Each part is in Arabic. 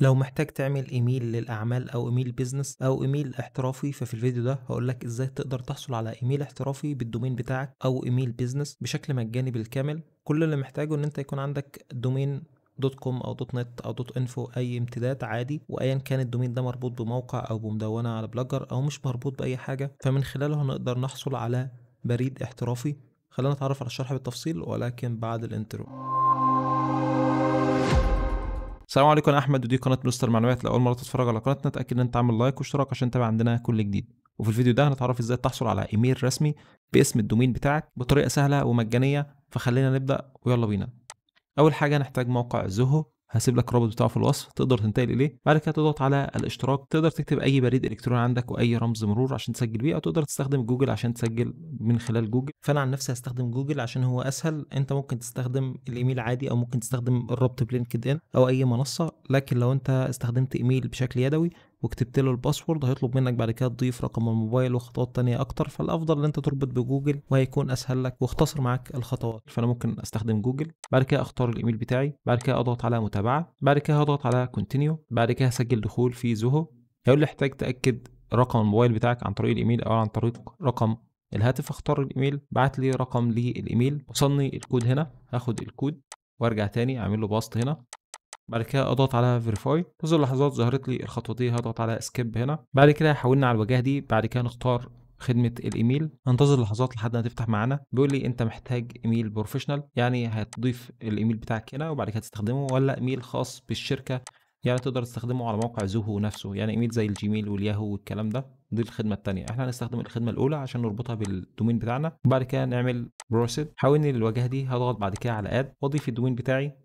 لو محتاج تعمل ايميل للاعمال او ايميل بيزنس او ايميل احترافي ففي الفيديو ده هقول لك ازاي تقدر تحصل على ايميل احترافي بالدومين بتاعك او ايميل بيزنس بشكل مجاني بالكامل كل اللي محتاجه ان انت يكون عندك دومين دوت كوم او دوت نت او دوت انفو اي امتداد عادي وايا كان الدومين ده مربوط بموقع او بمدونه على بلجر او مش مربوط باي حاجه فمن خلاله هنقدر نحصل على بريد احترافي خلينا نتعرف على الشرح بالتفصيل ولكن بعد الانترو السلام عليكم انا احمد ودي قناه مستر معلومات لو اول مره تتفرج على قناتنا اتاكد ان انت عامل لايك واشتراك عشان تتابع عندنا كل جديد وفي الفيديو ده هنتعرف ازاي تحصل على ايميل رسمي باسم الدومين بتاعك بطريقه سهله ومجانيه فخلينا نبدا ويلا بينا اول حاجه هنحتاج موقع زوهو هسيب لك الرابط بتاعه في الوصف تقدر تنتقل اليه بعد كده تضغط على الاشتراك تقدر تكتب اي بريد الكتروني عندك واي رمز مرور عشان تسجل بيه او تقدر تستخدم جوجل عشان تسجل من خلال جوجل فانا عن نفسي هستخدم جوجل عشان هو اسهل انت ممكن تستخدم الايميل عادي او ممكن تستخدم الرابط بلينكد ان او اي منصه لكن لو انت استخدمت ايميل بشكل يدوي وكتبت له الباسورد هيطلب منك بعد كده تضيف رقم الموبايل وخطوات تانية اكتر فالافضل ان انت تربط بجوجل وهيكون اسهل لك واختصر معاك الخطوات فانا ممكن استخدم جوجل بعد كده اختار الايميل بتاعي بعد كده اضغط على متابعه بعد كده هضغط على كونتينيو بعد كده هسجل دخول في زوهو هيقول لي احتاج تاكد رقم الموبايل بتاعك عن طريق الايميل او عن طريق رقم الهاتف اختار الايميل بعت لي رقم للايميل وصلني الكود هنا هاخد الكود وارجع تاني اعمل له باست هنا بعد كده اضغط على فيريفاي منذ لحظات ظهرت لي الخطوه دي هضغط على سكيب هنا بعد كده حولنا على الواجهه دي بعد كده نختار خدمه الايميل انتظر لحظات لحد ما تفتح معانا بيقول لي انت محتاج ايميل بروفيشنال يعني هتضيف الايميل بتاعك هنا وبعد كده تستخدمه ولا ايميل خاص بالشركه يعني تقدر تستخدمه على موقع زوهو نفسه يعني ايميل زي الجيميل والياهو والكلام ده دي الخدمه الثانيه احنا هنستخدم الخدمه الاولى عشان نربطها بالدومين بتاعنا وبعد كده نعمل بروسيد حاولني للواجهه دي هضغط بعد كده على اد واضيف الدومين بتاعي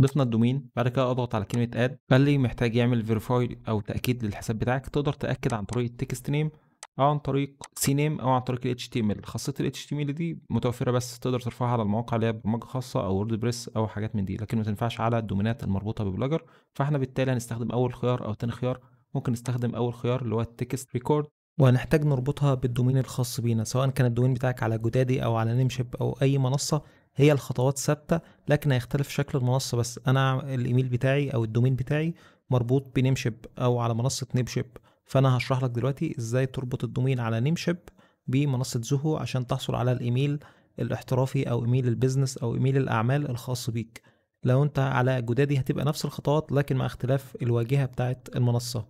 ضفنا الدومين بعد كده اضغط على كلمه اد قال لي محتاج يعمل فيريفاي او تاكيد للحساب بتاعك تقدر تاكد عن طريق التكست نيم او عن طريق سي نيم او عن طريق الاتش تي ام ال خاصيه الاتش تي ام ال دي متوفره بس تقدر ترفعها على المواقع اللي هي برمجه خاصه او وورد بريس او حاجات من دي لكن ما تنفعش على الدومينات المربوطه ببلجر فاحنا بالتالي هنستخدم اول خيار او تاني خيار ممكن نستخدم اول خيار اللي هو التكست ريكورد وهنحتاج نربطها بالدومين الخاص بينا سواء كان الدومين بتاعك على جودادي او على نيمشيب او اي منصه هي الخطوات ثابته لكن هيختلف شكل المنصه بس انا الايميل بتاعي او الدومين بتاعي مربوط بنيمشيب او على منصه نيمشيب فانا هشرح لك دلوقتي ازاي تربط الدومين على نيمشيب بمنصه زوهو عشان تحصل على الايميل الاحترافي او ايميل البيزنس او ايميل الاعمال الخاص بيك لو انت على جدادي هتبقى نفس الخطوات لكن مع اختلاف الواجهه بتاعت المنصه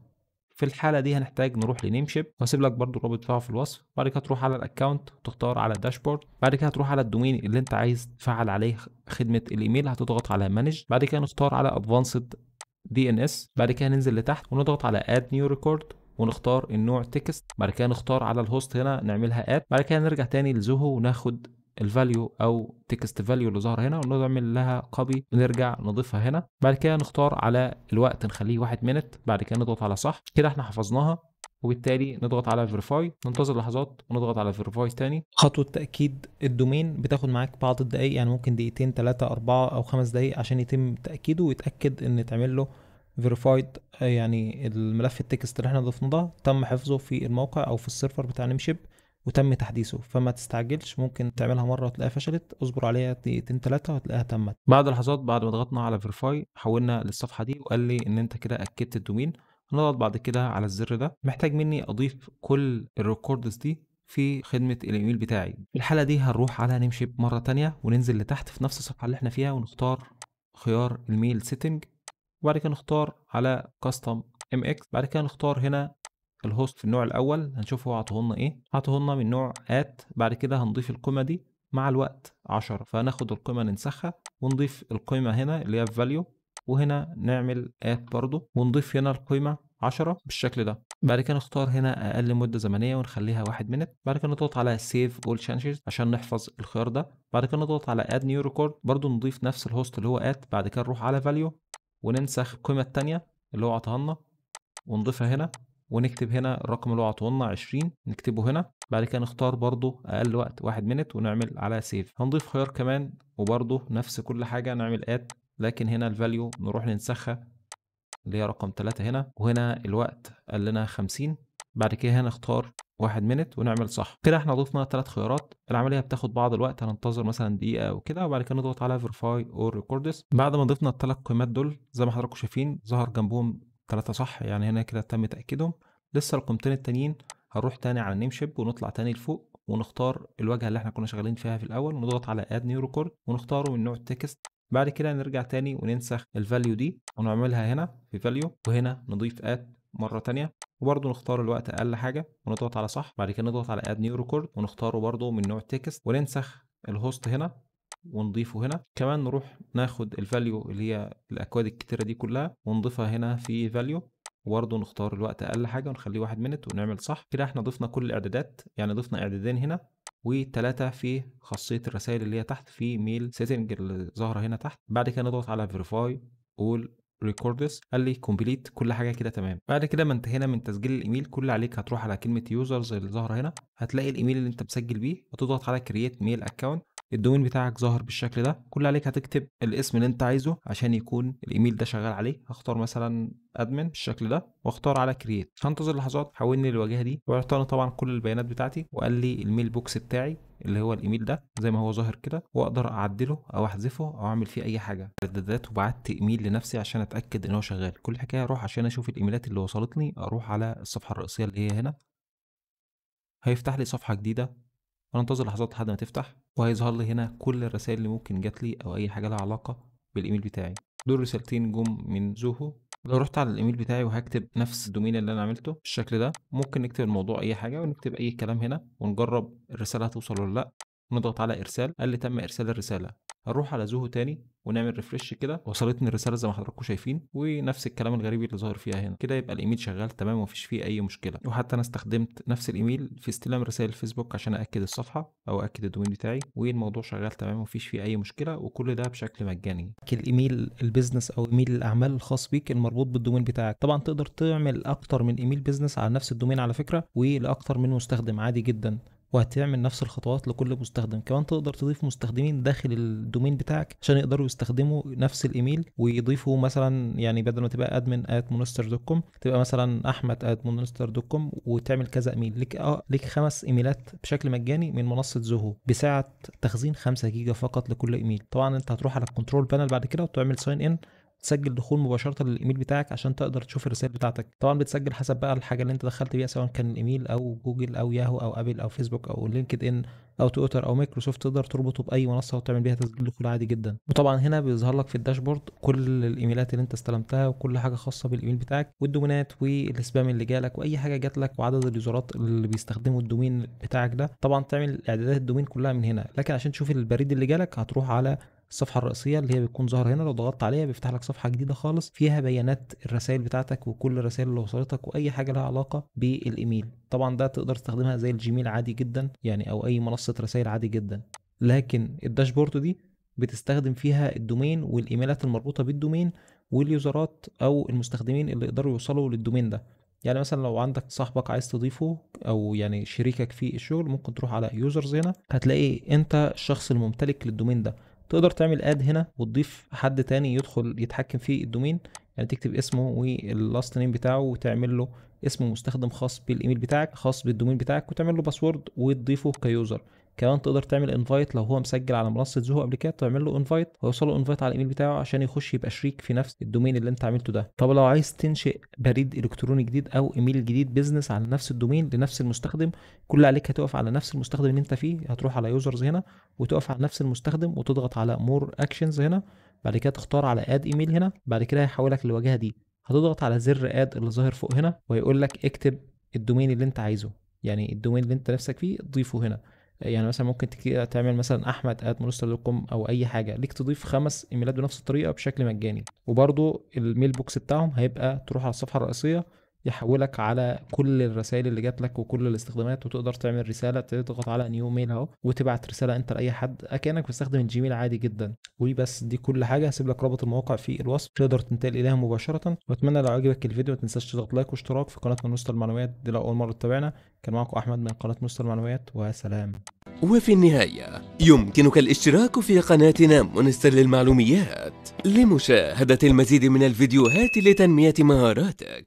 في الحاله دي هنحتاج نروح لنيم شيب وهسيب لك برده الرابط بتاعه في الوصف بعد كده تروح على الاكونت وتختار على الداشبورد بعد كده هتروح على الدومين اللي انت عايز تفعل عليه خدمه الايميل هتضغط على مانج بعد كده نختار على ادفانسد دي ان اس بعد كده ننزل لتحت ونضغط على اد نيو ريكورد ونختار النوع تكست بعد كده نختار على الهوست هنا نعملها اد بعد كده نرجع تاني لزوهو وناخد الفاليو او تكست فاليو اللي ظهر هنا ونعمل لها كوبي نرجع نضيفها هنا بعد كده نختار على الوقت نخليه 1 مينت بعد كده نضغط على صح كده احنا حفظناها وبالتالي نضغط على فيرفاي ننتظر لحظات ونضغط على فيرفاي تاني خطوه تاكيد الدومين بتاخد معاك بعض الدقائق يعني ممكن دقيقتين ثلاثه اربعه او خمس دقائق عشان يتم تاكيده ويتاكد ان اتعمل له فيرفايد يعني الملف التكست اللي احنا ضفناه ده تم حفظه في الموقع او في السيرفر بتاع نمشيب وتم تحديثه فما تستعجلش ممكن تعملها مره وتلاقيها فشلت اصبر عليها دقيقتين ثلاثه وتلاقيها تمت بعد لحظات بعد ما ضغطنا على فيرفاي حولنا للصفحه دي وقال لي ان انت كده اكدت الدومين هنضغط بعد كده على الزر ده محتاج مني اضيف كل الريكوردز دي في خدمة الايميل بتاعي الحالة دي هنروح على نمشي مرة تانية وننزل لتحت في نفس الصفحة اللي احنا فيها ونختار خيار الميل سيتنج وبعد كده نختار على كاستم ام اكس بعد كده نختار هنا الهوست في النوع الاول هنشوف هو لنا ايه لنا من نوع ات بعد كده هنضيف القيمه دي مع الوقت 10 فهناخد القيمه ننسخها ونضيف القيمه هنا اللي هي فاليو وهنا نعمل ات برضو ونضيف هنا القيمه 10 بالشكل ده بعد كده نختار هنا اقل مده زمنيه ونخليها 1 منت بعد كده نضغط على سيف اول changes عشان نحفظ الخيار ده بعد كده نضغط على اد نيو ريكورد برضو نضيف نفس الهوست اللي هو ات بعد كده نروح على فاليو وننسخ القيمه الثانيه اللي هو عطاها لنا ونضيفها هنا ونكتب هنا الرقم اللي هو عطولنا 20 نكتبه هنا بعد كده نختار برضو اقل وقت 1 منت ونعمل على سيف هنضيف خيار كمان وبرضو نفس كل حاجه نعمل اد لكن هنا الفاليو نروح ننسخها اللي هي رقم 3 هنا وهنا الوقت قال لنا 50 بعد كده هنا نختار 1 منت ونعمل صح كده احنا ضفنا ثلاث خيارات العمليه بتاخد بعض الوقت هننتظر مثلا دقيقه او كده وبعد كده نضغط على فيرفاي اور ريكوردس بعد ما ضفنا الثلاث قيمات دول زي ما حضراتكم شايفين ظهر جنبهم ثلاثة صح يعني هنا كده تم تأكيدهم لسه القيمتين التانيين هنروح تاني على شيب ونطلع تاني لفوق ونختار الواجهة اللي احنا كنا شغالين فيها في الأول ونضغط على اد نيو ريكورد ونختاره من نوع تكست بعد كده نرجع تاني وننسخ الفاليو دي ونعملها هنا في فاليو وهنا نضيف اد مرة تانية وبرضه نختار الوقت أقل حاجة ونضغط على صح بعد كده نضغط على اد نيو ريكورد ونختاره برضه من نوع تكست وننسخ الهوست هنا ونضيفه هنا كمان نروح ناخد الفاليو اللي هي الاكواد الكتيره دي كلها ونضيفها هنا في فاليو وبرضه نختار الوقت اقل حاجه ونخليه واحد منت ونعمل صح كده احنا ضفنا كل الاعدادات يعني ضفنا اعدادين هنا وثلاثة في خاصية الرسائل اللي هي تحت في ميل سيتنج اللي ظاهرة هنا تحت بعد كده نضغط على فيريفاي اول ريكوردز قال لي كومبليت كل حاجه كده تمام بعد كده ما انتهينا من تسجيل الايميل كل عليك هتروح على كلمه يوزرز اللي ظاهره هنا هتلاقي الايميل اللي انت مسجل بيه وتضغط على كرييت ميل اكونت الدومين بتاعك ظاهر بالشكل ده كل عليك هتكتب الاسم اللي انت عايزه عشان يكون الايميل ده شغال عليه هختار مثلا ادمن بالشكل ده واختار على كرييت هنتظر لحظات حولني للواجهه دي واعطاني طبعا كل البيانات بتاعتي وقال لي الميل بوكس بتاعي اللي هو الايميل ده زي ما هو ظاهر كده واقدر اعدله او احذفه او اعمل فيه اي حاجه ردادات وبعت ايميل لنفسي عشان اتاكد ان هو شغال كل حكايه اروح عشان اشوف الايميلات اللي وصلتني اروح على الصفحه الرئيسيه اللي هي هنا هيفتح لي صفحه جديده وانتظر لحظات لحد ما تفتح وهيظهر لي هنا كل الرسائل اللي ممكن جات لي او اي حاجه لها علاقه بالايميل بتاعي دول رسالتين جم من زوهو لو رحت على الايميل بتاعي وهكتب نفس الدومين اللي انا عملته بالشكل ده ممكن نكتب الموضوع اي حاجه ونكتب اي كلام هنا ونجرب الرساله هتوصل ولا لا نضغط على ارسال قال لي تم ارسال الرساله هنروح على زوهو تاني ونعمل ريفرش كده وصلتني الرساله زي ما حضراتكم شايفين ونفس الكلام الغريب اللي ظاهر فيها هنا كده يبقى الايميل شغال تمام ومفيش فيه اي مشكله وحتى انا استخدمت نفس الايميل في استلام رسائل الفيسبوك عشان اكد الصفحه او اكد الدومين بتاعي والموضوع شغال تمام ومفيش فيه اي مشكله وكل ده بشكل مجاني الايميل البيزنس او ايميل الاعمال الخاص بيك المربوط بالدومين بتاعك طبعا تقدر تعمل اكتر من ايميل بيزنس على نفس الدومين على فكره ولاكتر من مستخدم عادي جدا وهتعمل نفس الخطوات لكل مستخدم كمان تقدر تضيف مستخدمين داخل الدومين بتاعك عشان يقدروا يستخدموا نفس الايميل ويضيفوا مثلا يعني بدل ما تبقى ادمن ات مونستر دوت كوم تبقى مثلا احمد ات مونستر دوت كوم وتعمل كذا ايميل لك اه لك خمس ايميلات بشكل مجاني من منصه زوهو بسعه تخزين 5 جيجا فقط لكل ايميل طبعا انت هتروح على الكنترول بانل بعد كده وتعمل ساين ان تسجل دخول مباشره للايميل بتاعك عشان تقدر تشوف الرسائل بتاعتك طبعا بتسجل حسب بقى الحاجه اللي انت دخلت بيها سواء كان ايميل او جوجل او ياهو او ابل او فيسبوك او لينكد ان او تويتر او مايكروسوفت تقدر تربطه باي منصه وتعمل بيها تسجيل دخول عادي جدا وطبعا هنا بيظهر لك في الداشبورد كل الايميلات اللي انت استلمتها وكل حاجه خاصه بالايميل بتاعك والدومينات والسبام اللي جالك واي حاجه جات لك وعدد اليوزرات اللي بيستخدموا الدومين بتاعك ده طبعا تعمل اعدادات الدومين كلها من هنا لكن عشان تشوف البريد اللي جالك هتروح على الصفحه الرئيسيه اللي هي بتكون ظاهره هنا لو ضغطت عليها بيفتح لك صفحه جديده خالص فيها بيانات الرسائل بتاعتك وكل الرسائل اللي وصلتك واي حاجه لها علاقه بالايميل طبعا ده تقدر تستخدمها زي الجيميل عادي جدا يعني او اي منصه رسائل عادي جدا لكن الداشبورد دي بتستخدم فيها الدومين والايميلات المربوطه بالدومين واليوزرات او المستخدمين اللي يقدروا يوصلوا للدومين ده يعني مثلا لو عندك صاحبك عايز تضيفه او يعني شريكك في الشغل ممكن تروح على يوزرز هنا هتلاقي انت الشخص الممتلك للدومين ده تقدر تعمل اد هنا وتضيف حد تاني يدخل يتحكم في الدومين يعني تكتب اسمه واللاست نيم بتاعه وتعمل له اسم مستخدم خاص بالايميل بتاعك خاص بالدومين بتاعك وتعمل له باسورد وتضيفه كيوزر كمان تقدر تعمل انفايت لو هو مسجل على منصه زوهو قبل كده تعمل له انفايت ويوصل له انفايت على الايميل بتاعه عشان يخش يبقى شريك في نفس الدومين اللي انت عملته ده طب لو عايز تنشئ بريد الكتروني جديد او ايميل جديد بيزنس على نفس الدومين لنفس المستخدم كل عليك هتقف على نفس المستخدم اللي انت فيه هتروح على يوزرز هنا وتقف على نفس المستخدم وتضغط على مور اكشنز هنا بعد كده تختار على اد ايميل هنا بعد كده هيحولك للواجهه دي هتضغط على زر اد اللي ظاهر فوق هنا وهيقول لك اكتب الدومين اللي انت عايزه يعني الدومين اللي انت نفسك فيه ضيفه هنا يعني مثلا ممكن تعمل مثلا احمد ات كوم او اي حاجه ليك تضيف خمس ايميلات بنفس الطريقه بشكل مجاني وبرده الميل بوكس بتاعهم هيبقى تروح على الصفحه الرئيسيه يحولك على كل الرسائل اللي جات لك وكل الاستخدامات وتقدر تعمل رساله تضغط على نيو ميل اهو وتبعت رساله انت لاي حد اكنك بتستخدم الجيميل عادي جدا وبس دي كل حاجه هسيب لك رابط المواقع في الوصف تقدر تنتقل اليها مباشره واتمنى لو عجبك الفيديو ما تنساش تضغط لايك واشتراك في قناه نوستا المعنويات دي لو اول مره تتابعنا كان معكم احمد من قناه نوستا المعنويات وسلام وفي النهاية يمكنك الاشتراك في قناتنا منستر للمعلوميات لمشاهدة المزيد من الفيديوهات لتنمية مهاراتك